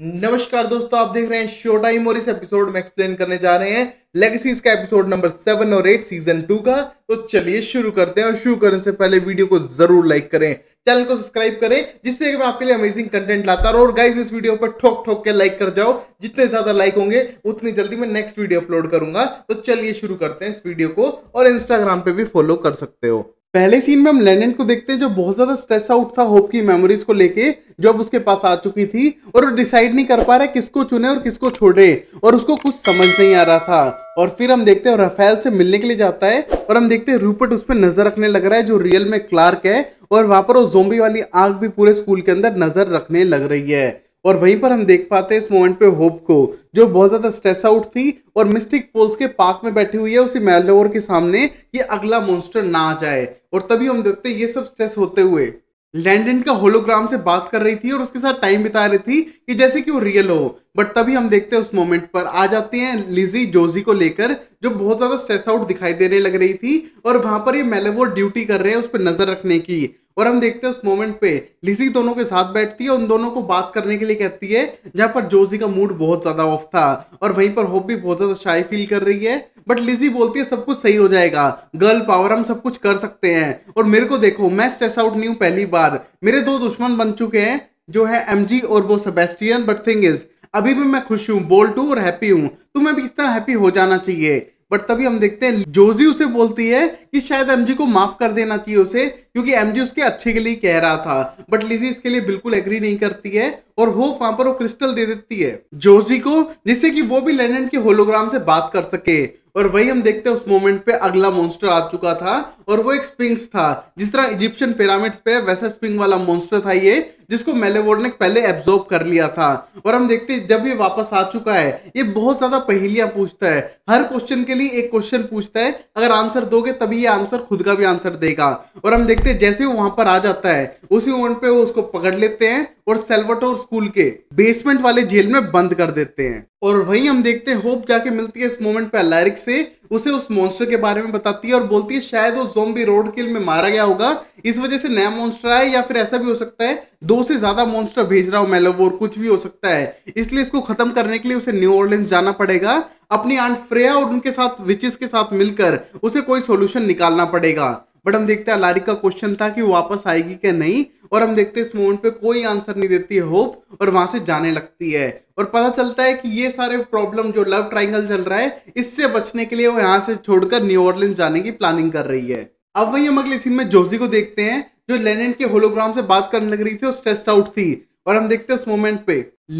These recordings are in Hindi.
नमस्कार दोस्तों आप देख रहे हैं शो टाइम और इस एपिसोड में एक्सप्लेन करने जा रहे हैं लेगेसीज का एपिसोड नंबर सेवन और एट सीजन टू का तो चलिए शुरू करते हैं और शुरू करने से पहले वीडियो को जरूर लाइक करें चैनल को सब्सक्राइब करें जिससे कि मैं आपके लिए अमेजिंग कंटेंट लाता रहा और गाइस इस वीडियो पर ठोक ठोक के लाइक कर जाओ जितने ज्यादा लाइक होंगे उतनी जल्दी मैं नेक्स्ट वीडियो अपलोड करूंगा तो चलिए शुरू करते हैं इस वीडियो को और इंस्टाग्राम पे भी फॉलो कर सकते हो पहले सीन में हम लेनन को देखते हैं जो बहुत ज्यादा स्ट्रेस आउट था होप की मेमोरीज को लेके जो अब उसके पास आ चुकी थी और वो डिसाइड नहीं कर पा रहा किसको चुने और किसको छोड़े और उसको कुछ समझ नहीं आ रहा था और फिर हम देखते हैं रफेल से मिलने के लिए जाता है और हम देखते हैं रूपर्ट उस पर नजर रखने लग रहा है जो रियल में क्लार्क है और वहां पर वो जोम्बी वाली आग भी पूरे स्कूल के अंदर नजर रखने लग रही है और वहीं पर हम देख पाते हैं इस मोमेंट पे होप को जो बहुत ज़्यादा स्ट्रेस आउट थी और मिस्टिक फॉल्स के पार्क में बैठी हुई है उसी मैलोर के सामने कि अगला मोन्स्टर ना आ जाए और तभी हम देखते हैं ये सब स्ट्रेस होते हुए लैंडन का होलोग्राम से बात कर रही थी और उसके साथ टाइम बिता रही थी कि जैसे कि वो रियल हो बट तभी हम देखते हैं उस मोमेंट पर आ जाती हैं लिजी जोजी को लेकर जो बहुत ज़्यादा स्ट्रेस आउट दिखाई देने लग रही थी और वहां पर ये मेलेवोर ड्यूटी कर रहे हैं उस पर नज़र रखने की और हम देखते हैं उस मोमेंट पे लिसी दोनों के साथ बैठती है उन दोनों को बात करने के लिए कहती है जहाँ पर जोजी का मूड बहुत ज़्यादा ऑफ था और वहीं पर होप भी बहुत ज़्यादा शाई फील कर रही है बट लिजी बोलती है सब कुछ सही हो जाएगा गर्ल पावर हम सब कुछ कर सकते हैं और मेरे को देखो मैं स्ट्रेस आउट नहीं हूँ पहली बार मेरे दो दुश्मन बन चुके हैं जो है एम और वो सबेस्टियन बट थिंग इज अभी भी मैं खुश हूँ बोल्ड हूँ और हैप्पी हूँ तुम्हें भी इस तरह हैप्पी हो जाना चाहिए बट तभी हम देखते हैं जोजी उसे बोलती है कि शायद एमजी को माफ कर देना चाहिए उसे क्योंकि एमजी उसके अच्छे के लिए कह रहा था बट लिजी इसके लिए बिल्कुल एग्री नहीं करती है और वो वहां पर वो क्रिस्टल दे देती है जोजी को जिससे कि वो भी लेनेट के होलोग्राम से बात कर सके और वही हम देखते हैं उस मोमेंट पे अगला मोन्स्टर आ चुका था और वो एक स्पिंग्स था जिस तरह इजिप्शियन पिरामिड्स पे वैसा स्पिंग वाला मॉन्स्टर था ये जिसको मेलेवोर्ड ने पहले एब्जॉर्ब कर लिया था और हम देखते हैं जब ये वापस आ चुका है ये बहुत ज्यादा पहेलियां पूछता है हर क्वेश्चन के लिए एक क्वेश्चन पूछता है अगर आंसर दोगे तभी ये आंसर खुद का भी आंसर देगा और हम देखते हैं जैसे वो वहां पर आ जाता है उसी मोमेंट पे वो उसको पकड़ लेते हैं और सेल्वाटोर स्कूल के बेसमेंट वाले जेल में बंद कर देते हैं और वही हम देखते हैं होप जाके मिलती है इस मोमेंट पे अलैरिक से उसे उस मॉन्स्टर के बारे में बताती है और बोलती है शायद वो जोम्बी रोड किल में मारा गया होगा इस वजह से नया मॉन्स्टर आए या फिर ऐसा भी हो सकता है दो से ज्यादा मॉन्स्टर भेज रहा हो मैं कुछ भी हो सकता है इसलिए इसको खत्म करने के लिए उसे न्यू ऑर्लैंड जाना पड़ेगा अपनी आंट फ्रेया और उनके साथ विचिस के साथ मिलकर उसे कोई सोल्यूशन निकालना पड़ेगा बट हम देखते हैं अलारिक का क्वेश्चन था कि वापस आएगी क्या नहीं और हम देखते हैं इस मोमेंट पे कोई आंसर नहीं देती है होप और वहां से जाने लगती है और पता चलता है कि ये सारे प्रॉब्लम जो लव ट्राइंगल चल रहा है इससे बचने के लिए वो यहाँ से छोड़कर न्यू ऑर्लिन जाने की प्लानिंग कर रही है अब वही हम अगले सीन में जोजी को देखते हैं जो लेनेन के होलोग्राम से बात करने लग रही थी और स्ट्रेस्ड आउट थी और हम देखते हैं उस मोमेंट पे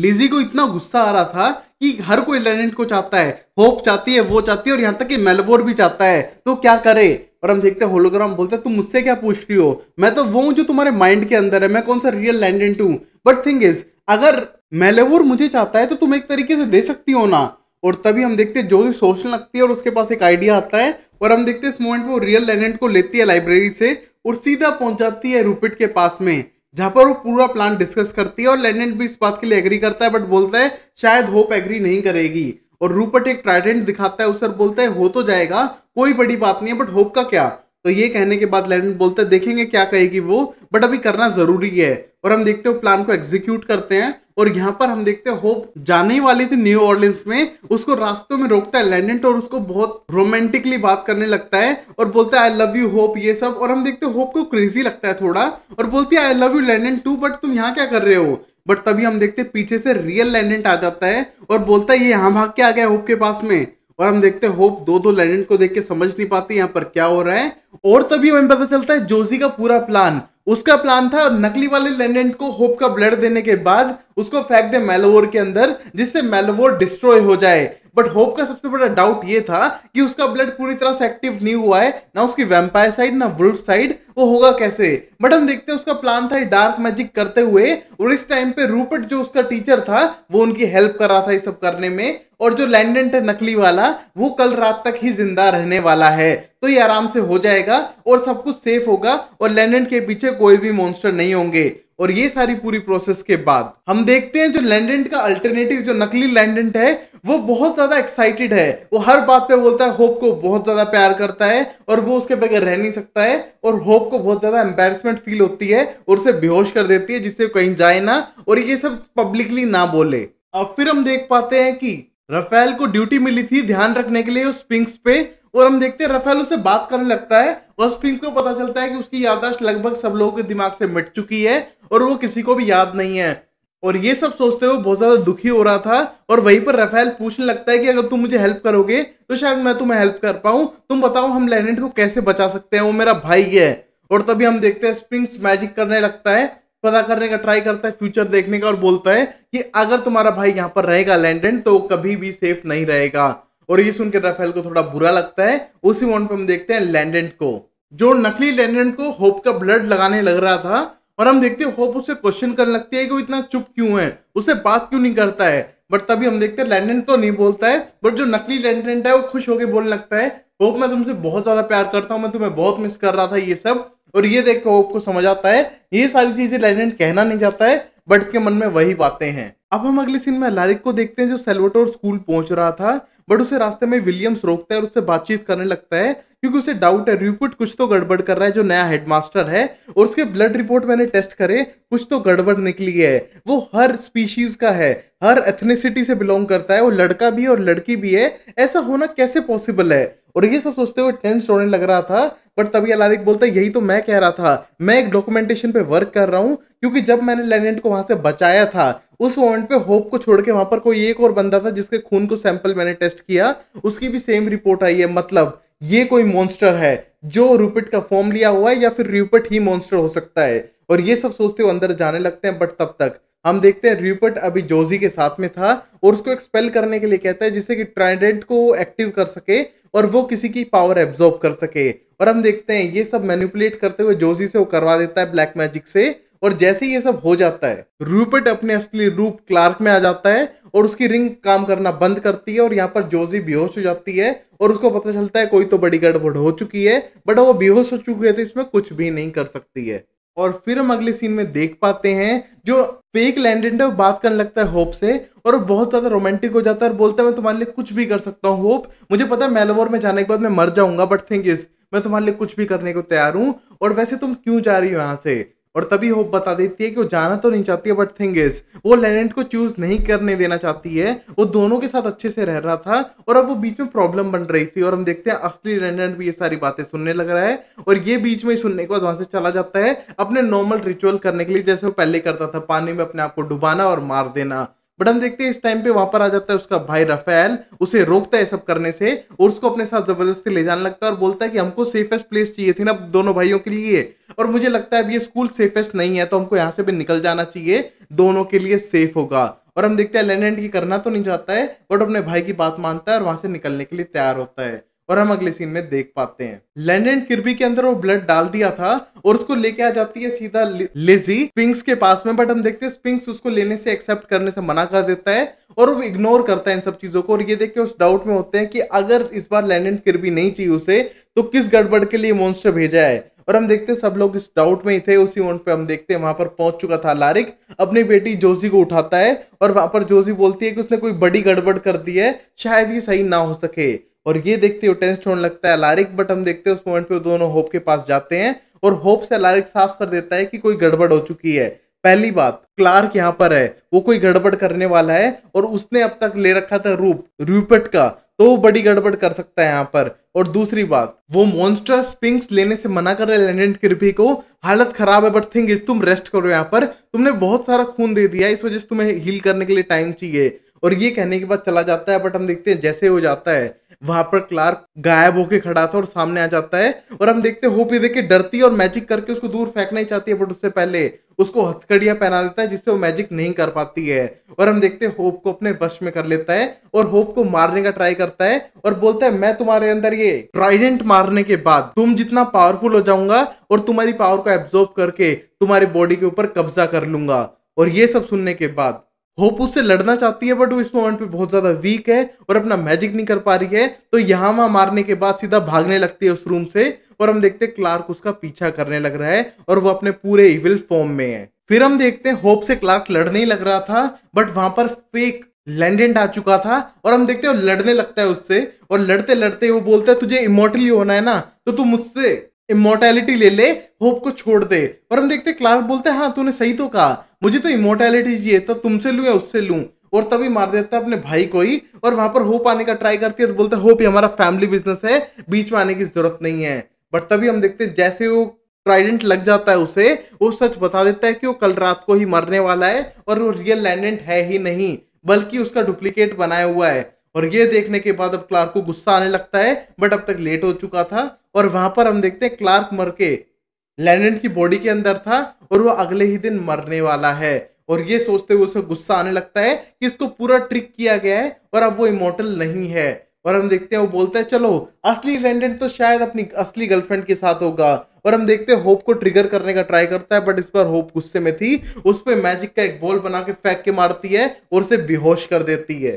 लिजी को इतना गुस्सा आ रहा था कि हर कोई लेनेंट को चाहता है होप चाहती है वो चाहती है और यहाँ तक कि मेलवोर भी चाहता है तो क्या करे और हम देखते हैं होलोग्राम बोलते हैं तुम मुझसे क्या पूछ रही हो मैं तो वो हूँ जो तुम्हारे माइंड के अंदर है मैं कौन सा रियल लैंडेंट हूँ बट थिंग इज अगर मेलेवोर मुझे चाहता है तो तुम एक तरीके से दे सकती हो ना और तभी हम देखते हैं जो भी सोचने लगती है और उसके पास एक आइडिया आता है और हम देखते हैं इस मोमेंट में वो रियल लैंडेंट को लेती है लाइब्रेरी से और सीधा पहुंच जाती है रूपिट के पास में जहाँ पर वो पूरा प्लान डिस्कस करती है और लैंडेंट भी इस बात के लिए एग्री करता है बट बोलता है शायद होप एग्री नहीं करेगी और रूपर्ट एक ट्राइडेंट दिखाता है उसर बोलता है हो तो जाएगा कोई बड़ी बात नहीं है बट होप का क्या तो ये कहने के बाद लैंडन बोलता है देखेंगे क्या कहेगी वो बट अभी करना जरूरी है और हम देखते हो प्लान को एग्जीक्यूट करते हैं और यहाँ पर हम देखते हैं होप जाने वाली थी न्यू ऑर्लियंस में उसको रास्तों में रोकता है लैंडेंट और उसको बहुत रोमांटिकली बात करने लगता है और बोलता है आई लव यू होप ये सब और हम देखते हैं होप को क्रेजी लगता है थोड़ा और बोलती है आई लव यू लैंडेंट टू बट तुम यहाँ क्या कर रहे हो बट तभी हम देखते पीछे से रियल लैंडेंट आ जाता है और बोलता है ये यहाँ भाग के आ गया होप के पास में और हम देखते हैं होप दो दो लैंडेंट को देख के समझ नहीं पाते यहाँ पर क्या हो रहा है और तभी हमें पता चलता है जोजी का पूरा प्लान उसका प्लान था नकली वाले लैंडेंट को होप का ब्लड देने के बाद उसको फेंक दे मेलोवोर के अंदर जिससे मेलोवोर डिस्ट्रॉय हो जाए बट होप का सबसे बड़ा डाउट ये था कि उसका ब्लड पूरी तरह से एक्टिव नहीं हुआ है ना उसकी वेम्पायर साइड ना वुल्फ साइड वो होगा कैसे बट हम देखते हैं उसका प्लान था डार्क मैजिक करते हुए और इस टाइम पे रूपर्ट जो उसका टीचर था वो उनकी हेल्प कर रहा था ये सब करने में और जो लैंडेंट है नकली वाला वो कल रात तक ही जिंदा रहने वाला है तो ये आराम से हो जाएगा और सब कुछ सेफ होगा और लैंडेंट के पीछे कोई भी मॉन्स्टर नहीं होंगे और ये सारी पूरी प्रोसेस के बाद हम देखते हैं जो लैंडेंट का अल्टरनेटिव जो नकली लैंडेंट है वो बहुत ज्यादा एक्साइटेड है वो हर बात पे बोलता है होप को बहुत ज्यादा प्यार करता है और वो उसके बगैर रह नहीं सकता है और होप को बहुत ज्यादा एम्बेरसमेंट फील होती है और उसे बेहोश कर देती है जिससे कहीं जाए ना और ये सब पब्लिकली ना बोले अब फिर हम देख पाते हैं कि रफेल को ड्यूटी मिली थी ध्यान रखने के लिए उस पिंक्स पे और हम देखते हैं रफेल उसे बात करने लगता है और स्पिंक को पता चलता है कि उसकी यादाश्त लगभग सब लोगों के दिमाग से मिट चुकी है और वो किसी को भी याद नहीं है और ये सब सोचते हुए बहुत ज़्यादा दुखी हो रहा था और वहीं पर रफेल पूछने लगता है कि अगर तुम मुझे हेल्प करोगे तो शायद मैं तुम्हें हेल्प कर पाऊं तुम बताओ हम लेनेट को कैसे बचा सकते हैं वो मेरा भाई है और तभी हम देखते हैं स्पिंक्स मैजिक करने लगता है पता करने का ट्राई करता है फ्यूचर देखने का और बोलता है कि अगर तुम्हारा भाई यहाँ पर रहेगा लैंडन तो कभी भी सेफ नहीं रहेगा और ये सुनकर राफेल को थोड़ा बुरा लगता है उसी मोमेंट पर हम देखते हैं लैंडेंट को जो नकली लैंडेंट को होप का ब्लड लगाने लग रहा था और हम देखते हैं होप उसे क्वेश्चन करने लगती है कि वो इतना चुप क्यों है उसे बात क्यों नहीं करता है बट तभी हम देखते हैं लैंडन तो नहीं बोलता है बट जो नकली लैंडन है वो खुश होकर बोलने लगता है होप मैं तुमसे बहुत ज़्यादा प्यार करता हूँ मैं तुम्हें बहुत मिस कर रहा था ये सब और ये देख के होप को समझ आता है ये सारी चीज़ें लैंडन कहना नहीं चाहता है बट उसके मन में वही बातें हैं अब हम अगले सीन में लारिक को देखते हैं जो सेल्वेटोर स्कूल पहुंच रहा था बट उसे रास्ते में विलियम्स रोकता है और उससे बातचीत करने लगता है क्योंकि उसे डाउट है रिपोर्ट कुछ तो गड़बड़ कर रहा है जो नया हेडमास्टर है और उसके ब्लड रिपोर्ट मैंने टेस्ट करे कुछ तो गड़बड़ निकली है वो हर स्पीशीज का है हर एथनिसिटी से बिलोंग करता है वो लड़का भी और लड़की भी है ऐसा होना कैसे पॉसिबल है और ये सब सोचते हुए टेंस स्टूडेंट लग रहा था बट तभी अलारिक बोलता है यही तो मैं कह रहा था मैं एक डॉक्यूमेंटेशन पे वर्क कर रहा हूँ क्योंकि जब मैंने लेनेंट को वहां से बचाया था उस मोमेंट पे होप को छोड़ के वहां पर कोई एक और बंदा था जिसके खून को सैंपल मैंने टेस्ट किया उसकी भी सेम रिपोर्ट आई है मतलब ये कोई मॉन्स्टर है जो रूपिट का फॉर्म लिया हुआ है या फिर रूपट ही मॉन्स्टर हो सकता है और ये सब सोचते हुए अंदर जाने लगते हैं बट तब तक हम देखते हैं रूपट अभी जोजी के साथ में था और उसको एक्सपेल करने के लिए कहता है जिससे कि ट्राइडेंट को एक्टिव कर सके और वो किसी की पावर एब्जॉर्ब कर सके और हम देखते हैं ये सब मैनिपुलेट करते हुए जोजी से वो करवा देता है ब्लैक मैजिक से और जैसे ही ये सब हो जाता है रूपर्ट अपने असली रूप क्लार्क में आ जाता है और उसकी रिंग काम करना बंद करती है और यहाँ पर जोजी बेहोश हो जाती है और उसको पता चलता है कोई तो बड़ी गड़बड़ हो चुकी है बट वो बेहोश हो चुकी है तो इसमें कुछ भी नहीं कर सकती है और फिर हम अगले सीन में देख पाते हैं जो फेक लैंडेंडर बात करने लगता है होप से और बहुत ज़्यादा रोमांटिक हो जाता है और बोलता है मैं तुम्हारे लिए कुछ भी कर सकता हूँ होप मुझे पता है मेलोवर में जाने के बाद मैं मर जाऊंगा बट थिंक इज मैं तुम्हारे लिए कुछ भी करने को तैयार हूँ और वैसे तुम क्यों जा रही हो यहाँ से और तभी होप बता देती है कि वो जाना तो नहीं चाहती है बट थिंग इज वो लेनेट को चूज नहीं करने देना चाहती है वो दोनों के साथ अच्छे से रह रहा था और अब वो बीच में प्रॉब्लम बन रही थी और हम देखते हैं असली लेनेट भी ये सारी बातें सुनने लग रहा है और ये बीच में सुनने के बाद वहां से चला जाता है अपने नॉर्मल रिचुअल करने के लिए जैसे वो पहले करता था पानी में अपने आप को डुबाना और मार देना बट हम देखते हैं इस टाइम पे वहां पर आ जाता है उसका भाई रफेल उसे रोकता है सब करने से और उसको अपने साथ जबरदस्ती ले जाने लगता है और बोलता है कि हमको सेफेस्ट प्लेस चाहिए थी ना दोनों भाइयों के लिए और मुझे लगता है अब ये स्कूल सेफेस्ट नहीं है तो हमको यहाँ से भी निकल जाना चाहिए दोनों के लिए सेफ होगा और हम देखते हैं लेनेंड की करना तो नहीं चाहता है बट अपने भाई की बात मानता है और वहां से निकलने के लिए तैयार होता है और हम अगले सीन में देख पाते हैं लैंडन किरबी के अंदर वो ब्लड डाल दिया था और उसको लेके आ जाती है सीधा लिजी स्पिंक्स के पास में बट हम देखते हैं स्पिंक्स उसको लेने से एक्सेप्ट करने से मना कर देता है और वो इग्नोर करता है इन सब चीजों को और ये देख के उस डाउट में होते हैं कि अगर इस बार लैंडन किरबी नहीं चाहिए उसे तो किस गड़बड़ के लिए मोन्स्टर भेजा है और हम देखते हैं सब लोग इस डाउट में ही थे उसी मोन पे हम देखते हैं वहां पर पहुंच चुका था लारिक अपनी बेटी जोजी को उठाता है और वहां पर जोजी बोलती है कि उसने कोई बड़ी गड़बड़ कर दी है शायद ये सही ना हो सके और ये देखते हुए टेंस्ट होने लगता है लारिक बट हम देखते हैं उस मोमेंट पे दोनों होप के पास जाते हैं और होप से लारिक साफ कर देता है कि कोई गड़बड़ हो चुकी है पहली बात क्लार्क यहाँ पर है वो कोई गड़बड़ करने वाला है और उसने अब तक ले रखा था रूप रूपट का तो वो बड़ी गड़बड़ कर सकता है यहाँ पर और दूसरी बात वो मॉन्स्टर स्पिंक्स लेने से मना कर रहे लेनेंट किरपी को हालत खराब है बट थिंग इज तुम रेस्ट करो यहाँ पर तुमने बहुत सारा खून दे दिया इस वजह से तुम्हें हील करने के लिए टाइम चाहिए और ये कहने के बाद चला जाता है बट हम देखते हैं जैसे हो जाता है वहां पर क्लार्क गायब होके खड़ा था और सामने आ जाता है और हम देखते होप ये देखे डरती है और मैजिक करके उसको दूर फेंकना ही चाहती है बट उससे पहले उसको हथकड़िया पहना देता है जिससे वो मैजिक नहीं कर पाती है और हम देखते हैं होप को अपने वश में कर लेता है और होप को मारने का ट्राई करता है और बोलता है मैं तुम्हारे अंदर ये ट्राइडेंट मारने के बाद तुम जितना पावरफुल हो जाऊंगा और तुम्हारी पावर को एब्जॉर्ब करके तुम्हारी बॉडी के ऊपर कब्जा कर लूंगा और ये सब सुनने के बाद होप उससे लड़ना चाहती है बट वो इस मोमेंट पे बहुत ज्यादा वीक है और अपना मैजिक नहीं कर पा रही है तो यहाँ वहां मारने के बाद सीधा भागने लगती है उस रूम से और हम देखते हैं क्लार्क उसका पीछा करने लग रहा है और वो अपने पूरे इविल फॉर्म में है फिर हम देखते हैं होप से क्लार्क लड़ने ही लग रहा था बट वहां पर फेक लैंडेंट आ चुका था और हम देखते हैं लड़ने लगता है उससे और लड़ते लड़ते वो बोलता है तुझे इमोटली होना है ना तो तू मुझसे इमोर्टैलिटी ले ले होप को छोड़ दे पर हम देखते क्लार्क बोलते हैं हाँ तूने सही तो कहा मुझे तो इमोर्टैलिटी चाहिए तो तुमसे लूँ या उससे लूँ और तभी मार देता है अपने भाई को ही और वहां पर होप आने का ट्राई करती है तो बोलते होप ये हमारा फैमिली बिजनेस है बीच में आने की जरूरत नहीं है बट तभी हम देखते हैं जैसे वो ट्राइडेंट लग जाता है उसे वो सच बता देता है कि वो कल रात को ही मरने वाला है और वो रियल लैंडेंट है ही नहीं बल्कि उसका डुप्लीकेट बनाया हुआ है और ये देखने के बाद अब क्लार्क को गुस्सा आने लगता है बट अब तक लेट हो चुका था और वहां पर हम देखते हैं क्लार्क मर के लैंडन की बॉडी के अंदर था और वो अगले ही दिन मरने वाला है और ये सोचते हुए उसे गुस्सा आने लगता है कि इसको पूरा ट्रिक किया गया है और अब वो इमोटल नहीं है और हम देखते हैं वो बोलता है चलो असली लैंडन तो शायद अपनी असली गर्लफ्रेंड के साथ होगा और हम देखते हैं होप को ट्रिगर करने का ट्राई करता है बट इस बार होप गुस्से में थी उस पर मैजिक का एक बॉल बना के फेंक के मारती है और उसे बेहोश कर देती है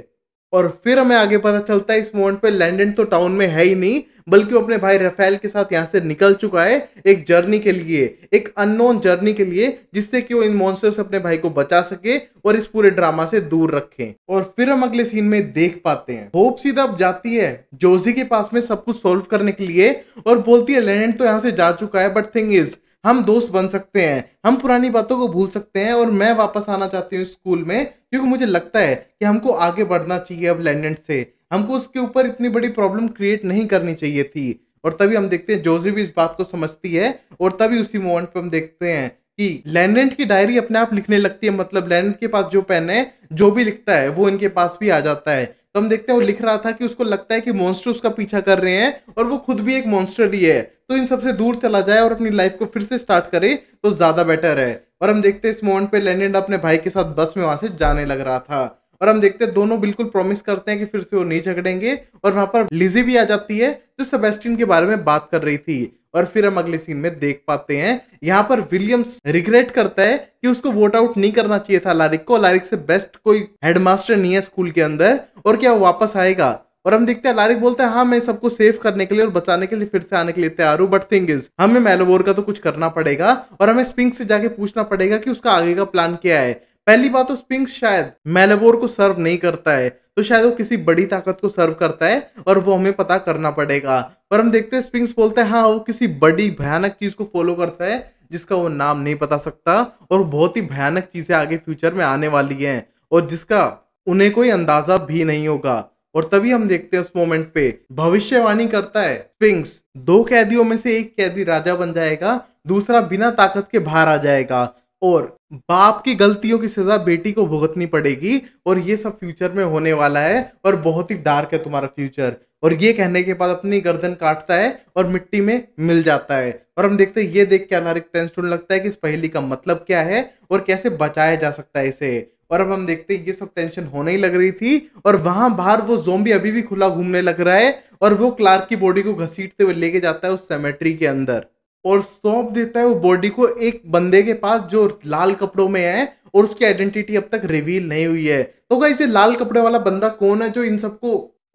और फिर हमें आगे पता चलता है इस मोमेंट पे लैंडन तो टाउन में है ही नहीं बल्कि वो अपने भाई रफेल के साथ यहाँ से निकल चुका है एक जर्नी के लिए एक अननोन जर्नी के लिए जिससे कि वो इन मॉन्स्टर से अपने भाई को बचा सके और इस पूरे ड्रामा से दूर रखें और फिर हम अगले सीन में देख पाते हैं होप सीधा अब जाती है जोजी के पास में सब कुछ सोल्व करने के लिए और बोलती है लैंडन तो यहाँ से जा चुका है बट थिंग इज हम दोस्त बन सकते हैं हम पुरानी बातों को भूल सकते हैं और मैं वापस आना चाहती हूँ स्कूल में क्योंकि मुझे लगता है कि हमको आगे बढ़ना चाहिए अब लैंडन से हमको उसके ऊपर इतनी बड़ी प्रॉब्लम क्रिएट नहीं करनी चाहिए थी और तभी हम देखते हैं जोजे भी इस बात को समझती है और तभी उसी मोमेंट पर हम देखते हैं कि लैंडेंट की डायरी अपने आप लिखने लगती है मतलब लैंडेंट के पास जो पेन है जो भी लिखता है वो इनके पास भी आ जाता है तो हम देखते हैं वो लिख रहा था कि उसको लगता है कि मॉन्स्टर उसका पीछा कर रहे हैं और वो खुद भी एक मॉन्स्टर ही है तो इन सबसे दूर चला जाए और अपनी लाइफ को फिर से स्टार्ट करे तो ज़्यादा बेटर है और हम देखते हैं इस मोमेंट पे लैंडन अपने भाई के साथ बस में वहां से जाने लग रहा था और हम देखते हैं दोनों बिल्कुल प्रॉमिस करते हैं कि फिर से वो नहीं झगड़ेंगे और वहां पर लिजी भी आ जाती है जो सेबेस्टिन के बारे में बात कर रही थी और फिर हम अगले सीन में देख पाते हैं यहाँ पर विलियम्स रिग्रेट करता है कि उसको वोट आउट नहीं करना चाहिए था लारिक को लारिक से बेस्ट कोई हेडमास्टर नहीं है स्कूल के अंदर और क्या वापस आएगा और हम देखते हैं लारिक बोलता है हाँ मैं सबको सेव करने के लिए और बचाने के लिए फिर से आने के लिए तैयार हूँ बट थिंग इज हमें मेलोवोर का तो कुछ करना पड़ेगा और हमें स्पिंग से जाके पूछना पड़ेगा कि उसका आगे का प्लान क्या है पहली बात तो स्पिंग शायद मेलेवोर को सर्व नहीं करता है तो शायद वो किसी बड़ी ताकत को सर्व करता है और वो हमें पता करना पड़ेगा पर हम देखते हैं स्पिंग्स बोलते हैं हाँ वो किसी बड़ी भयानक चीज़ को फॉलो करता है जिसका वो नाम नहीं बता सकता और बहुत ही भयानक चीज़ें आगे फ्यूचर में आने वाली हैं और जिसका उन्हें कोई अंदाजा भी नहीं होगा और तभी हम देखते हैं उस मोमेंट पे भविष्यवाणी करता है स्पिंग्स दो कैदियों में से एक कैदी राजा बन जाएगा दूसरा बिना ताकत के बाहर आ जाएगा और बाप की गलतियों की सजा बेटी को भुगतनी पड़ेगी और ये सब फ्यूचर में होने वाला है और बहुत ही डार्क है तुम्हारा फ्यूचर और ये कहने के बाद अपनी गर्दन काटता है और मिट्टी में मिल जाता है और हम देखते हैं ये देख के अनारिक टेंस्टून लगता है कि इस पहली का मतलब क्या है और कैसे बचाया जा सकता है इसे और अब हम देखते हैं ये सब टेंशन होने ही लग रही थी और वहां बाहर वो जोम्बी अभी भी खुला घूमने लग रहा है और वो क्लार्क की बॉडी को घसीटते हुए लेके जाता है उस सेमेट्री के अंदर और सौंप देता है वो बॉडी को एक बंदे के पास जो लाल कपड़ों में है और उसकी आइडेंटिटी अब तक रिवील नहीं हुई है तो क्या इसे लाल कपड़े वाला बंदा कौन है जो इन सबको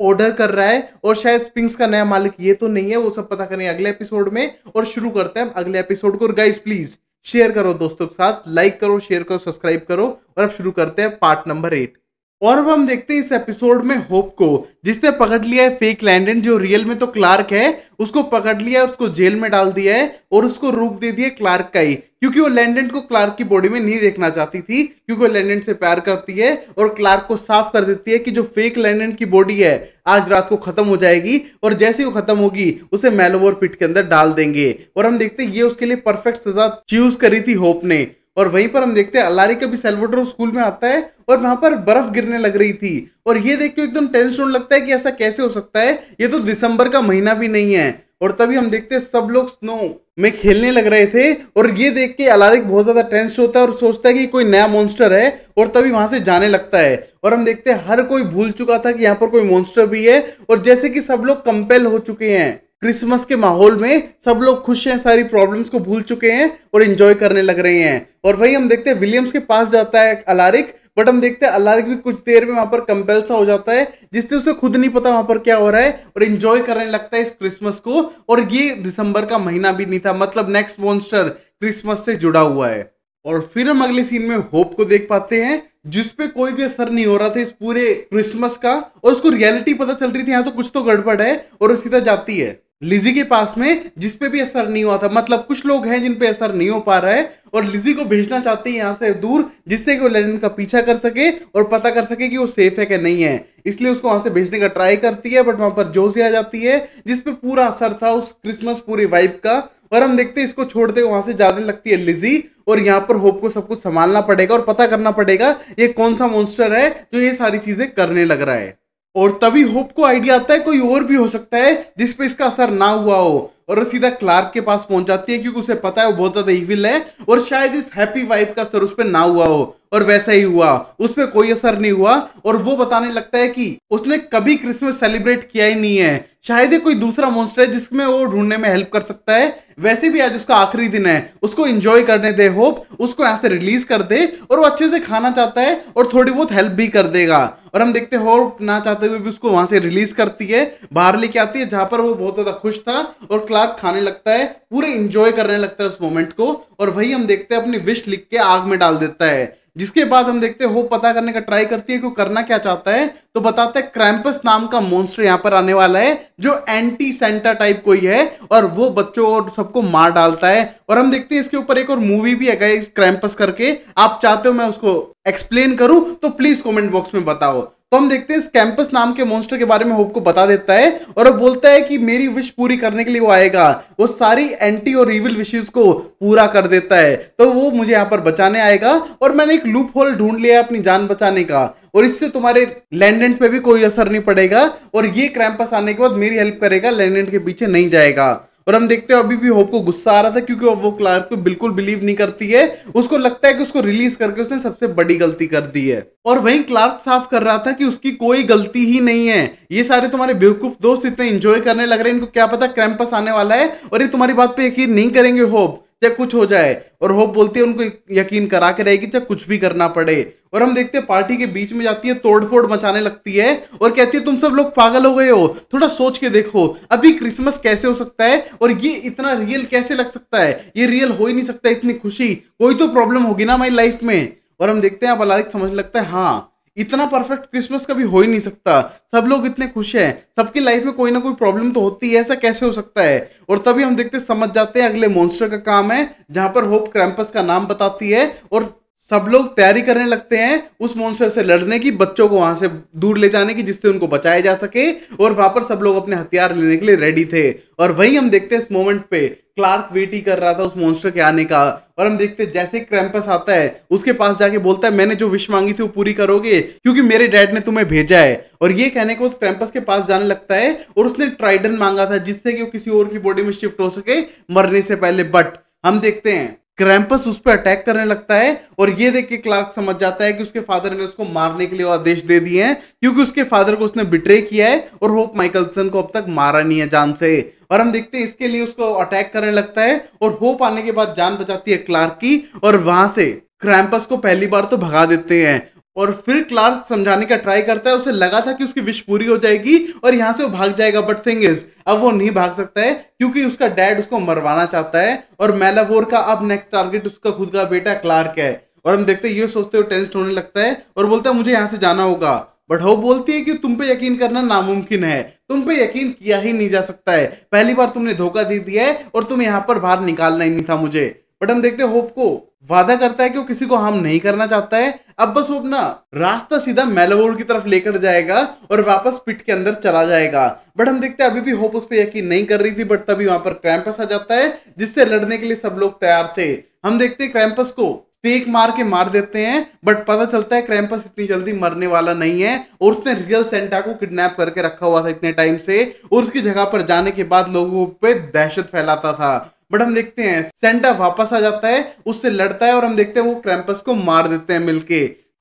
ऑर्डर कर रहा है और शायद स्पिंग्स का नया मालिक ये तो नहीं है वो सब पता करें अगले एपिसोड में और शुरू करते हैं अगले एपिसोड को और गाइस प्लीज शेयर करो दोस्तों के साथ लाइक करो शेयर करो सब्सक्राइब करो और अब शुरू करते हैं पार्ट नंबर एट और अब हम देखते हैं इस एपिसोड में होप को जिसने पकड़ लिया है फेक लैंडन जो रियल में तो क्लार्क है उसको पकड़ लिया है उसको जेल में डाल दिया है और उसको रूप दे दिया क्लार्क का ही क्योंकि वो लैंडन को क्लार्क की बॉडी में नहीं देखना चाहती थी क्योंकि वो लैंडन से प्यार करती है और क्लार्क को साफ कर देती है कि जो फेक लैंडन की बॉडी है आज रात को खत्म हो जाएगी और जैसे वो खत्म होगी उसे मेलोवर पिट के अंदर डाल देंगे और हम देखते हैं ये उसके लिए परफेक्ट सजा चूज करी थी होप ने और वहीं पर हम देखते हैं अल्लारी कभी भी स्कूल में आता है और वहां पर बर्फ गिरने लग रही थी और ये देख के एकदम टेंशन लगता है कि ऐसा कैसे हो सकता है ये तो दिसंबर का महीना भी नहीं है और तभी हम देखते हैं सब लोग स्नो में खेलने लग रहे थे और ये देख के अलारिक बहुत ज्यादा टेंस होता है और सोचता है कि कोई नया मॉन्स्टर है और तभी वहां से जाने लगता है और हम देखते हैं हर कोई भूल चुका था कि यहाँ पर कोई मॉन्स्टर भी है और जैसे कि सब लोग कंपेल हो चुके हैं क्रिसमस के माहौल में सब लोग खुश हैं सारी प्रॉब्लम्स को भूल चुके हैं और इन्जॉय करने लग रहे हैं और वही हम देखते हैं विलियम्स के पास जाता है अलारिक बट हम देखते हैं अलारिक भी कुछ देर में वहां पर कंपेल सा हो जाता है जिससे उसे खुद नहीं पता वहां पर क्या हो रहा है और इन्जॉय करने लगता है इस क्रिसमस को और ये दिसंबर का महीना भी नहीं था मतलब नेक्स्ट मॉन्स्टर क्रिसमस से जुड़ा हुआ है और फिर हम अगले सीन में होप को देख पाते हैं जिसपे कोई भी असर नहीं हो रहा था इस पूरे क्रिसमस का और उसको रियलिटी पता चल रही थी यहाँ तो कुछ तो गड़बड़ है और वो सीधा जाती है लिजी के पास में जिस पे भी असर नहीं हुआ था मतलब कुछ लोग हैं जिन पे असर नहीं हो पा रहा है और लिजी को भेजना चाहते हैं यहाँ से दूर जिससे कि वो लेनिन का पीछा कर सके और पता कर सके कि वो सेफ है कि नहीं है इसलिए उसको वहां से भेजने का ट्राई करती है बट वहां पर जोसी आ जाती है जिसपे पूरा असर था उस क्रिसमस पूरी वाइब का और हम देखते हैं इसको छोड़ते हुए वहां से जाने लगती है लिजी और यहाँ पर होप को सब कुछ संभालना पड़ेगा और पता करना पड़ेगा ये कौन सा मॉन्स्टर है जो ये सारी चीजें करने लग रहा है और तभी होप को आइडिया आता है कोई और भी हो सकता है जिस पे इसका असर ना हुआ हो और वो सीधा क्लार्क के पास पहुंच जाती है क्योंकि उसे पता है वो बहुत ज्यादा इविल है और शायद इस हैप्पी वाइफ का असर उस पर ना हुआ हो और वैसा ही हुआ उस पर कोई असर नहीं हुआ और वो बताने लगता है कि उसने कभी क्रिसमस सेलिब्रेट किया ही नहीं है शायद ही कोई दूसरा मॉन्स्टर है जिसमें वो ढूंढने में हेल्प कर सकता है वैसे भी आज उसका आखिरी दिन है उसको इंजॉय करने दे होप उसको यहाँ से रिलीज कर दे और वो अच्छे से खाना चाहता है और थोड़ी बहुत हेल्प भी कर देगा और हम देखते होप ना चाहते हुए भी उसको वहां से रिलीज करती है बाहर लेके आती है जहाँ पर वो बहुत ज्यादा खुश था और क्लार्क खाने लगता है पूरे इंजॉय करने लगता है उस मोमेंट को और वही हम देखते हैं अपनी विश लिख के आग में डाल देता है जिसके बाद हम देखते हैं होप पता करने का ट्राई करती है कि वो करना क्या चाहता है तो बताता है क्रैम्पस नाम का मोन्स्टर यहां पर आने वाला है जो एंटी सेंटा टाइप कोई है और वो बच्चों और सबको मार डालता है और हम देखते हैं इसके ऊपर एक और मूवी भी है गाइस क्रैम्पस करके आप चाहते हो मैं उसको एक्सप्लेन करूं तो प्लीज कमेंट बॉक्स में बताओ तो हम देखते हैं इस कैंपस नाम के मॉन्स्टर के बारे में होप को बता देता है और वो बोलता है कि मेरी विश पूरी करने के लिए वो आएगा वो सारी एंटी और रिविल विशेज को पूरा कर देता है तो वो मुझे यहाँ पर बचाने आएगा और मैंने एक लूप होल ढूंढ लिया अपनी जान बचाने का और इससे तुम्हारे लैंडेंट पे भी कोई असर नहीं पड़ेगा और ये क्रैम्पस आने के बाद मेरी हेल्प करेगा लैंडेंट के पीछे नहीं जाएगा और हम देखते हैं अभी भी होप को गुस्सा आ रहा था क्योंकि वो क्लार्क को बिल्कुल बिलीव नहीं करती है उसको लगता है कि उसको रिलीज करके उसने सबसे बड़ी गलती कर दी है और वहीं क्लार्क साफ कर रहा था कि उसकी कोई गलती ही नहीं है ये सारे तुम्हारे बेवकूफ दोस्त इतने इंजॉय करने लग रहे हैं इनको क्या पता क्रैम्पस आने वाला है और ये तुम्हारी बात पे यकीन नहीं करेंगे होप चाहे कुछ हो जाए और होप बोलती है उनको यकीन करा के रहेगी चाहे कुछ भी करना पड़े और हम देखते हैं पार्टी के बीच में जाती है तोड़फोड़ मचाने लगती है और कहती है तुम सब लोग पागल हो गए हो थोड़ा सोच के देखो अभी क्रिसमस कैसे हो सकता है और ये इतना रियल कैसे लग सकता है ये रियल हो ही नहीं सकता इतनी खुशी कोई तो प्रॉब्लम होगी ना माई लाइफ में और हम देखते हैं अब अलग समझ लगता है हाँ इतना परफेक्ट क्रिसमस कभी हो ही नहीं सकता सब लोग इतने खुश हैं सबकी लाइफ में कोई ना कोई प्रॉब्लम तो होती है ऐसा कैसे हो सकता है और तभी हम देखते समझ जाते हैं अगले मॉन्स्टर का काम है जहां पर होप क्रैम्पस का नाम बताती है और सब लोग तैयारी करने लगते हैं उस मॉन्स्टर से लड़ने की बच्चों को वहां से दूर ले जाने की जिससे उनको बचाया जा सके और वहां पर सब लोग अपने हथियार लेने के लिए रेडी थे और वहीं हम देखते हैं इस मोमेंट पे क्लार्क वेट ही कर रहा था उस मॉन्स्टर के आने का और हम देखते जैसे क्रैम्पस आता है उसके पास जाके बोलता है मैंने जो विश मांगी थी वो पूरी करोगे क्योंकि मेरे डैड ने तुम्हें भेजा है और ये कहने को उस क्रैम्पस के पास जाने लगता है और उसने ट्राइडन मांगा था जिससे कि वो किसी और की बॉडी में शिफ्ट हो सके मरने से पहले बट हम देखते हैं क्रैम्पस उस पर अटैक करने लगता है और ये देख के क्लार्क समझ जाता है कि उसके फादर ने उसको मारने के लिए आदेश दे दिए हैं क्योंकि उसके फादर को उसने बिट्रे किया है और होप माइकलसन को अब तक मारा नहीं है जान से और हम देखते हैं इसके लिए उसको अटैक करने लगता है और होप आने के बाद जान बचाती है क्लार्क की और वहां से क्रैम्पस को पहली बार तो भगा देते हैं और फिर क्लार्क समझाने का ट्राई करता है उसे लगा था कि उसकी विश पूरी हो जाएगी और यहाँ से वो भाग जाएगा बट थिंग इज अब वो नहीं भाग सकता है क्योंकि उसका डैड उसको मरवाना चाहता है और मेलावोर का अब नेक्स्ट टारगेट उसका खुद का बेटा क्लार्क है और हम देखते हैं ये सोचते हुए टेंस्ट होने लगता है और बोलता है मुझे यहाँ से जाना होगा बट हो बोलती है कि तुम पे यकीन करना नामुमकिन है तुम पे यकीन किया ही नहीं जा सकता है पहली बार तुमने धोखा दे दिया है और तुम यहाँ पर बाहर निकालना ही नहीं था मुझे बट हम देखते होप को वादा करता है कि वो किसी को हार्म नहीं करना चाहता है अब बस वो अपना रास्ता सीधा मेलावोल की तरफ लेकर जाएगा और वापस पिट के अंदर चला जाएगा बट हम देखते हैं अभी भी होप उस पर यकीन नहीं कर रही थी बट तभी वहां पर क्रैम्पस आ जाता है जिससे लड़ने के लिए सब लोग तैयार थे हम देखते हैं क्रैम्पस को टेक मार के मार देते हैं बट पता चलता है क्रैम्पस इतनी जल्दी मरने वाला नहीं है और उसने रियल सेंटा को किडनैप करके रखा हुआ था इतने टाइम से और उसकी जगह पर जाने के बाद लोगों पे दहशत फैलाता था बट हम देखते हैं सेंटा वापस आ जाता है उससे लड़ता है और हम देखते हैं वो क्रैम्पस को मार देते हैं मिलके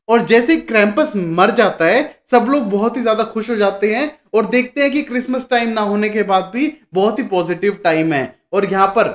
और जैसे क्रैम्पस मर जाता है सब लोग बहुत ही ज्यादा खुश हो जाते हैं और देखते हैं कि क्रिसमस टाइम ना होने के बाद भी बहुत ही पॉजिटिव टाइम है और यहाँ पर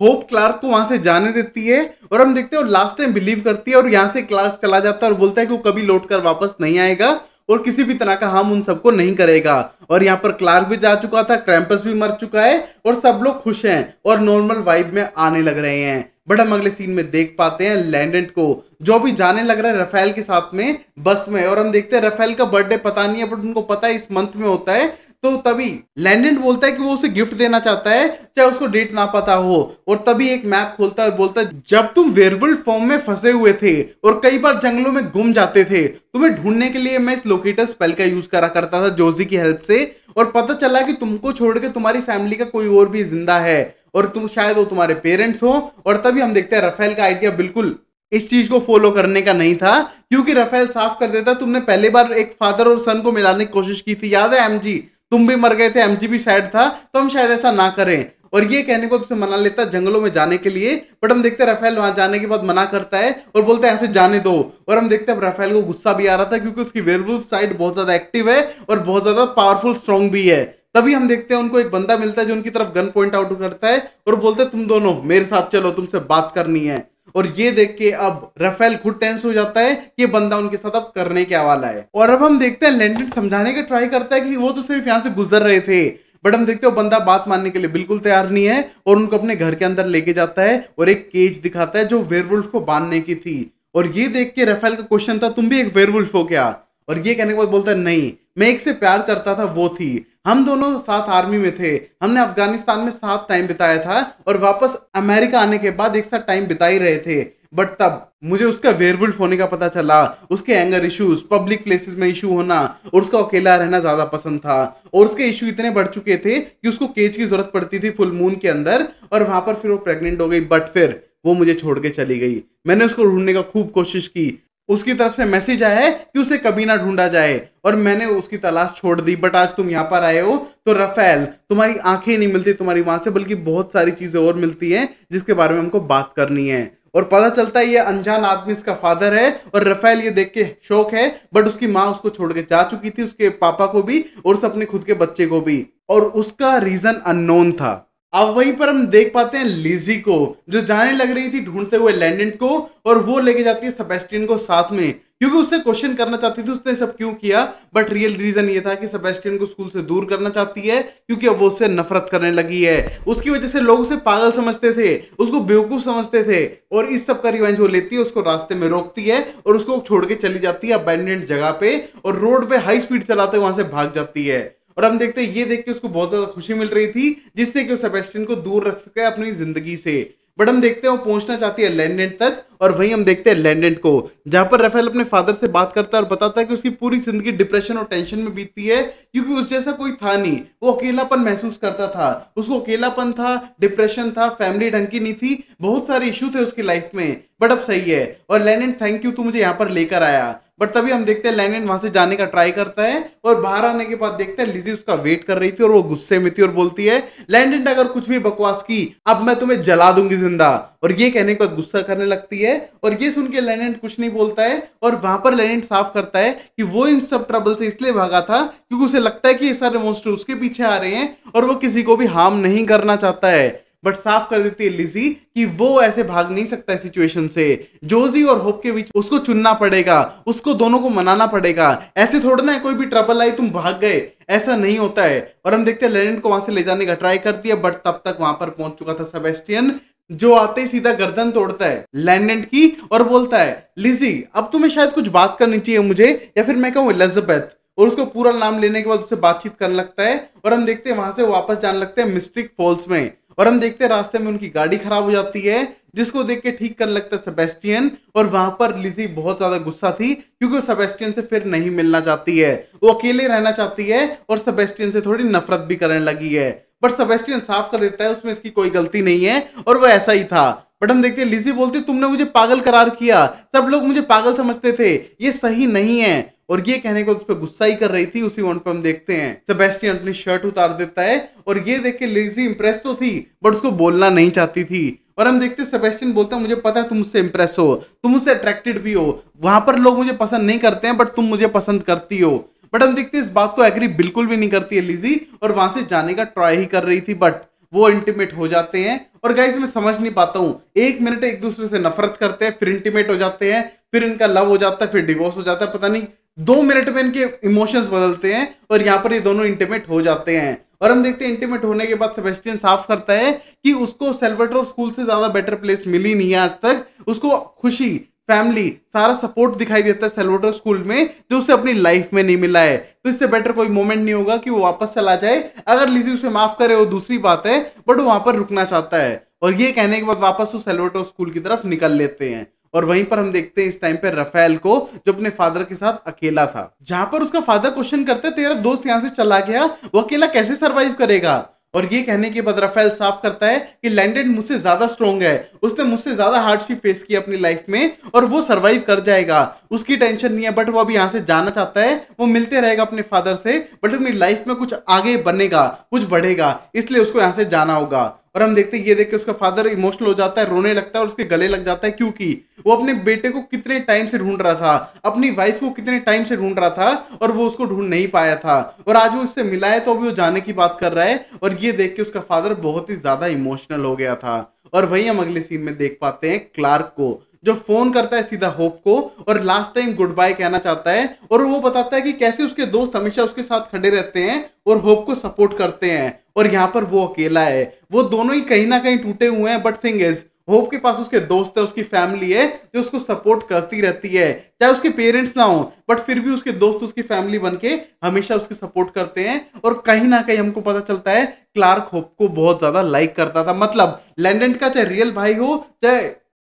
होप क्लार्क को वहां से जाने देती है और हम देखते हैं और लास्ट टाइम बिलीव करती है और यहाँ से क्लार्क चला जाता है और बोलता है कि वो कभी लौट कर वापस नहीं आएगा और किसी भी तरह का हम उन सबको नहीं करेगा और यहाँ पर क्लार्क भी जा चुका था क्रैम्पस भी मर चुका है और सब लोग खुश हैं और नॉर्मल वाइब में आने लग रहे हैं बट हम अगले सीन में देख पाते हैं लैंडेंट को जो भी जाने लग रहा है रफेल के साथ में बस में और हम देखते हैं रफेल का बर्थडे पता नहीं है बट उनको पता है इस मंथ में होता है तो तभी लैंडेंट बोलता है कि वो उसे गिफ्ट देना चाहता है चाहे उसको डेट ना पता हो और तभी एक मैप खोलता है और बोलता है जब तुम वेरवल फॉर्म में फंसे हुए थे और कई बार जंगलों में गुम जाते थे तुम्हें ढूंढने के लिए मैं इस लोकेटर स्पेल का यूज करा करता था जोजी की हेल्प से और पता चला कि तुमको छोड़ के तुम्हारी फैमिली का कोई और भी जिंदा है और तुम शायद वो तुम्हारे पेरेंट्स हो और तभी हम देखते हैं रफेल का आइडिया बिल्कुल इस चीज को फॉलो करने का नहीं था क्योंकि रफेल साफ कर देता तुमने पहले बार एक फादर और सन को मिलाने की कोशिश की थी याद है एमजी तुम भी मर गए थे एम जी भी सैड था तो हम शायद ऐसा ना करें और ये कहने को तुमसे मना लेता है जंगलों में जाने के लिए बट हम देखते हैं रफेल वहां जाने के बाद मना करता है और बोलते हैं ऐसे जाने दो और हम देखते हैं रफेल को गुस्सा भी आ रहा था क्योंकि उसकी वेरबुल साइड बहुत ज्यादा एक्टिव है और बहुत ज्यादा पावरफुल स्ट्रॉन्ग भी है तभी हम देखते हैं उनको एक बंदा मिलता है जो उनकी तरफ गन पॉइंट आउट करता है और बोलते हैं तुम दोनों मेरे साथ चलो तुमसे बात करनी है और ये देख के अब रफेल खुद टेंस हो जाता है कि बंदा उनके साथ अब करने क्या वाला है और अब हम देखते हैं लैंडन समझाने का ट्राई करता है कि वो तो सिर्फ यहाँ से गुजर रहे थे बट हम देखते हो बंदा बात मानने के लिए बिल्कुल तैयार नहीं है और उनको अपने घर के अंदर लेके जाता है और एक केज दिखाता है जो वेरवुल्फ को बांधने की थी और ये देख के रफेल का क्वेश्चन था तुम भी एक वेरवुल्फ हो क्या और ये कहने के बाद बोलता है नहीं मैं एक से प्यार करता था वो थी हम दोनों साथ आर्मी में थे हमने अफगानिस्तान में साथ टाइम बिताया था और वापस अमेरिका आने के बाद एक साथ टाइम बिता ही रहे थे बट तब मुझे उसका वेयरवुल्फ होने का पता चला उसके एंगर इश्यूज पब्लिक प्लेसेस में इशू होना और उसका अकेला रहना ज़्यादा पसंद था और उसके इशू इतने बढ़ चुके थे कि उसको केज की ज़रूरत पड़ती थी फुल मून के अंदर और वहाँ पर फिर वो प्रेग्नेंट हो गई बट फिर वो मुझे छोड़ के चली गई मैंने उसको ढूंढने का खूब कोशिश की उसकी तरफ से मैसेज आया है कि उसे कभी ना ढूंढा जाए और मैंने उसकी तलाश छोड़ दी बट आज तुम यहाँ पर आए हो तो रफेल तुम्हारी आंखें नहीं मिलती तुम्हारी वहां से बल्कि बहुत सारी चीजें और मिलती हैं जिसके बारे में हमको बात करनी है और पता चलता है ये अनजान आदमी इसका फादर है और रफेल ये देख के शौक है बट उसकी माँ उसको छोड़ के जा चुकी थी उसके पापा को भी और उस अपने खुद के बच्चे को भी और उसका रीजन अननोन था अब वहीं पर हम देख पाते हैं लीजी को जो जाने लग रही थी ढूंढते हुए लैंडन को और वो लेके जाती है सबेस्टियन को साथ में क्योंकि उससे क्वेश्चन करना चाहती थी उसने सब क्यों किया बट रियल रीजन ये था कि सबेस्टियन को स्कूल से दूर करना चाहती है क्योंकि अब वो उससे नफरत करने लगी है उसकी वजह से लोग उसे पागल समझते थे उसको बेवकूफ समझते थे और इस सब का रिवेंज वो लेती है उसको रास्ते में रोकती है और उसको छोड़ के चली जाती है अबेंडेंट जगह पे और रोड पे हाई स्पीड चलाते वहां से भाग जाती है और हम देखते हैं ये देख के उसको बहुत ज्यादा खुशी मिल रही थी जिससे कि वो सेबेस्टियन को दूर रख सके अपनी जिंदगी से बट हम देखते हैं वो पहुंचना चाहती है लैंडेंट तक और वहीं हम देखते हैं लैंडेंट को जहां पर रफेल अपने फादर से बात करता है और बताता है कि उसकी पूरी जिंदगी डिप्रेशन और टेंशन में बीतती है क्योंकि उस जैसा कोई था नहीं वो अकेलापन महसूस करता था उसको अकेलापन था डिप्रेशन था फैमिली ढंग की नहीं थी बहुत सारे इशू थे उसकी लाइफ में बट अब सही है और लैंडेंट थैंक यू तू मुझे यहाँ पर लेकर आया बट तभी हम देखते हैं लैंगन वहां से जाने का ट्राई करता है और बाहर आने के बाद देखते हैं लिजी उसका वेट कर रही थी और वो गुस्से में थी और बोलती है लैंडन अगर कुछ भी बकवास की अब मैं तुम्हें जला दूंगी जिंदा और ये कहने के बाद गुस्सा करने लगती है और ये सुन के लैंडन कुछ नहीं बोलता है और वहां पर लैंडन साफ करता है कि वो इन सब ट्रबल से इसलिए भागा था क्योंकि उसे लगता है कि ये सारे मोस्टर उसके पीछे आ रहे हैं और वो किसी को भी हार्म नहीं करना चाहता है बट साफ कर देती है लिजी कि वो ऐसे भाग नहीं सकता है सिचुएशन से जोजी और होप के बीच उसको चुनना पड़ेगा उसको दोनों को मनाना पड़ेगा ऐसे थोड़ा ना कोई भी ट्रबल आई तुम भाग गए ऐसा नहीं होता है और हम देखते हैं लेनेट को वहां से ले जाने का ट्राई करती है बट तब तक वहां पर पहुंच चुका था सबेस्टियन जो आते ही सीधा गर्दन तोड़ता है लैंडेंट की और बोलता है लिजी अब तुम्हें शायद कुछ बात करनी चाहिए मुझे या फिर मैं कहूँ एलिजबेथ और उसको पूरा नाम लेने के बाद उससे बातचीत करने लगता है और हम देखते हैं वहां से वापस जाने लगते हैं मिस्ट्रिक फॉल्स में और हम देखते हैं रास्ते में उनकी गाड़ी खराब हो जाती है जिसको देख के ठीक कर लगता है सेबेस्टियन और वहां पर लिजी बहुत ज्यादा गुस्सा थी क्योंकि वो सेबेस्टियन से फिर नहीं मिलना चाहती है वो अकेले रहना चाहती है और सेबेस्टियन से थोड़ी नफरत भी करने लगी है बट सेबेस्टियन साफ कर देता है उसमें इसकी कोई गलती नहीं है और वो ऐसा ही था बट हम देखते हैं लिजी बोलती तुमने मुझे पागल करार किया सब लोग मुझे पागल समझते थे ये सही नहीं है और ये कहने को उस पर गुस्सा ही कर रही थी उसी वन पे हम देखते हैं सेबेस्टियन अपनी शर्ट उतार देता है और ये देख के लिजी इंप्रेस तो थी बट उसको बोलना नहीं चाहती थी और हम देखते हैं सेबेस्टियन बोलता है मुझे पता है तुम उससे इंप्रेस हो तुम उससे अट्रैक्टेड भी हो वहां पर लोग मुझे पसंद नहीं करते हैं बट तुम मुझे पसंद करती हो बट हम देखते इस बात को एग्री बिल्कुल भी नहीं करती है लीजी और वहां से जाने का ट्राई ही कर रही थी बट वो इंटीमेट हो जाते हैं और गाइस मैं समझ नहीं पाता हूँ एक मिनट एक दूसरे से नफरत करते हैं फिर इंटीमेट हो जाते हैं फिर इनका लव हो जाता है फिर डिवोर्स हो जाता है पता नहीं दो मिनट में इनके इमोशंस बदलते हैं और यहाँ पर ये दोनों इंटीमेट हो जाते हैं और हम देखते हैं इंटीमेट होने के बाद सेबेस्टियन साफ करता है कि उसको सेल्वेटोर स्कूल से ज्यादा बेटर प्लेस मिली नहीं है आज तक उसको खुशी फैमिली सारा सपोर्ट दिखाई देता है सेल्वेटर स्कूल में जो उसे अपनी लाइफ में नहीं मिला है तो इससे बेटर कोई मोमेंट नहीं होगा कि वो वापस चला जाए अगर लिजी उसे माफ करे वो दूसरी बात है बट वो वहां पर रुकना चाहता है और ये कहने के बाद वापस वो सेल्वेटर स्कूल की तरफ निकल लेते हैं और वहीं पर हम देखते हैं इस टाइम पे रफेल को जो अपने फादर के साथ अकेला था जहां पर उसका फादर क्वेश्चन करते तेरा दोस्त यहाँ से चला गया वो अकेला कैसे सरवाइव करेगा और ये कहने के बाद रफेल साफ करता है कि लैंडेड मुझसे ज्यादा स्ट्रोंग है उसने मुझसे ज्यादा हार्डशिप फेस की अपनी लाइफ में और वो सरवाइव कर जाएगा उसकी टेंशन नहीं है बट वो अभी यहाँ से जाना चाहता है वो मिलते रहेगा अपने फादर से बट अपनी लाइफ में कुछ आगे बनेगा कुछ बढ़ेगा इसलिए उसको यहाँ से जाना होगा और हम देखते हैं ये देख के उसका फादर इमोशनल हो जाता है रोने लगता है और उसके गले लग जाता है क्योंकि वो अपने बेटे को कितने टाइम से ढूंढ रहा था अपनी वाइफ को कितने टाइम से ढूंढ रहा था और वो उसको ढूंढ नहीं पाया था और आज वो उससे मिला है तो अभी वो जाने की बात कर रहा है और ये देख के उसका फादर बहुत ही ज्यादा इमोशनल हो गया था और वही हम अगले सीन में देख पाते हैं क्लार्क को जो फोन करता है सीधा होप को और लास्ट टाइम गुड बाय कहना चाहता है और वो बताता है कि कैसे उसके दोस्त हमेशा उसके साथ खड़े रहते हैं और होप को सपोर्ट करते हैं और यहाँ पर वो अकेला है वो दोनों ही कहीं ना कहीं टूटे हुए हैं बट थिंग इज होप के पास उसके दोस्त है उसकी फैमिली है जो उसको सपोर्ट करती रहती है चाहे उसके पेरेंट्स ना हो बट फिर भी उसके दोस्त उसकी फैमिली बन के हमेशा उसकी सपोर्ट करते हैं और कहीं ना कहीं हमको पता चलता है क्लार्क होप को बहुत ज्यादा लाइक करता था मतलब लैंडेंट का चाहे रियल भाई हो चाहे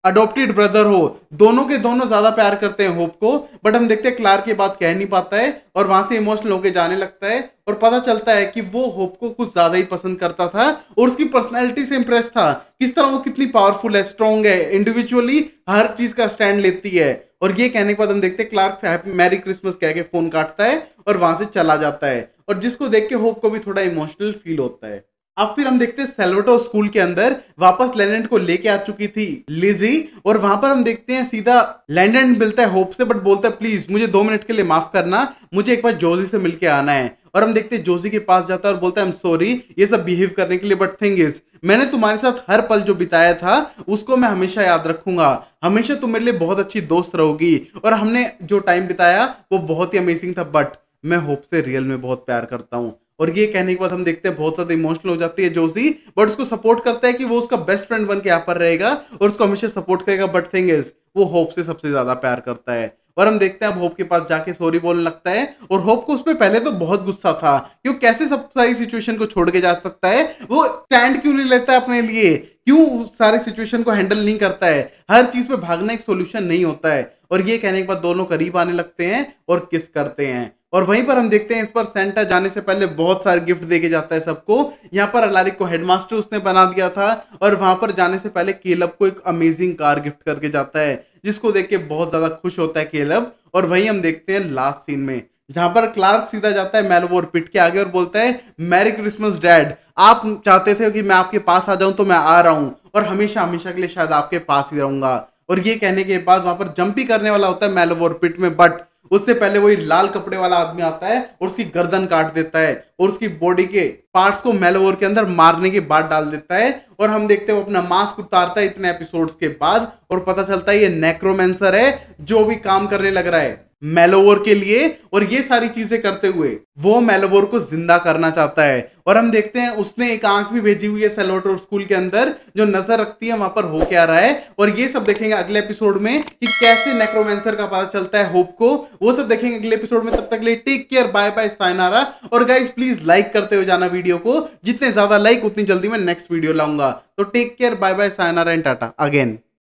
अडोप्टेड ब्रदर हो दोनों के दोनों ज्यादा प्यार करते हैं होप को बट हम देखते हैं क्लार्क ये बात कह नहीं पाता है और वहां से इमोशनल होके जाने लगता है और पता चलता है कि वो होप को कुछ ज्यादा ही पसंद करता था और उसकी पर्सनैलिटी से इंप्रेस था किस तरह वो कितनी पावरफुल है स्ट्रांग है इंडिविजुअली हर चीज का स्टैंड लेती है और ये कहने के बाद हम देखते हैं क्लार्क मैरी क्रिसमस कह के फोन काटता है और वहां से चला जाता है और जिसको देख के होप को भी थोड़ा इमोशनल फील होता है अब फिर हम देखते हैं सेल्वेटो स्कूल के अंदर वापस लैंडन को लेके आ चुकी थी लिजी और वहां पर हम देखते हैं सीधा लैंडन मिलता है होप से बट बोलता है प्लीज मुझे दो मिनट के लिए माफ करना मुझे एक बार जोजी से मिलके आना है और हम देखते हैं जोजी के पास जाता है और बोलता है आई एम सॉरी ये सब बिहेव करने के लिए बट थिंग इज मैंने तुम्हारे साथ हर पल जो बिताया था उसको मैं हमेशा याद रखूंगा हमेशा तुम मेरे लिए बहुत अच्छी दोस्त रहोगी और हमने जो टाइम बिताया वो बहुत ही अमेजिंग था बट मैं होप से रियल में बहुत प्यार करता हूँ और ये कहने के बाद हम देखते हैं बहुत ज्यादा इमोशनल हो जाती है जोसी बट उसको सपोर्ट करता है कि वो उसका बेस्ट फ्रेंड बन के यहाँ पर रहेगा और उसको हमेशा सपोर्ट करेगा बट थिंग इज वो होप से सबसे ज्यादा प्यार करता है और हम देखते हैं अब होप के पास जाके सॉरी बोलने लगता है और होप को उसमें पहले तो बहुत गुस्सा था कि वो कैसे सब सारी सिचुएशन को छोड़ के जा सकता है वो स्टैंड क्यों नहीं लेता है अपने लिए क्यों उस सारे सिचुएशन को हैंडल नहीं करता है हर चीज पे भागना एक सोल्यूशन नहीं होता है और ये कहने के बाद दोनों करीब आने लगते हैं और किस करते हैं और वहीं पर हम देखते हैं इस पर सेंटा जाने से पहले बहुत सारे गिफ्ट देके जाता है सबको यहाँ पर अलारिक को हेडमास्टर उसने बना दिया था और वहां पर जाने से पहले केलब को एक अमेजिंग कार गिफ्ट करके जाता है जिसको देख के बहुत ज्यादा खुश होता है केलब और वहीं हम देखते हैं लास्ट सीन में जहां पर क्लार्क सीधा जाता है मेलोवोर पिट के आगे और बोलता है मैरी क्रिसमस डैड आप चाहते थे कि मैं आपके पास आ जाऊं तो मैं आ रहा हूं और हमेशा हमेशा के लिए शायद आपके पास ही रहूंगा और ये कहने के बाद वहां पर जंप ही करने वाला होता है मेलोवर पिट में बट उससे पहले वही लाल कपड़े वाला आदमी आता है और उसकी गर्दन काट देता है और उसकी बॉडी के पार्ट्स को मेलोवर के अंदर मारने की बात डाल देता है और हम देखते हैं अपना मास्क उतारता है इतने एपिसोड्स के बाद और पता चलता है ये नेक्रोमेंसर है जो भी काम करने लग रहा है मेलोवर के लिए और ये सारी चीजें करते हुए वो मेलोवर को जिंदा करना चाहता है और हम देखते हैं उसने एक आंख भी भेजी हुई है सेलोटोर स्कूल के अंदर जो नजर रखती है वहां पर हो क्या रहा है और ये सब देखेंगे अगले एपिसोड में कि कैसे नेक्रोमेंसर का पता चलता है होप को वो सब देखेंगे अगले एपिसोड में तब तक ले take care bye bye sayonara और गाइज प्लीज लाइक करते हुए जाना वीडियो को जितने ज्यादा लाइक उतनी जल्दी मैं नेक्स्ट वीडियो लाऊंगा तो take care bye bye sayonara and tata again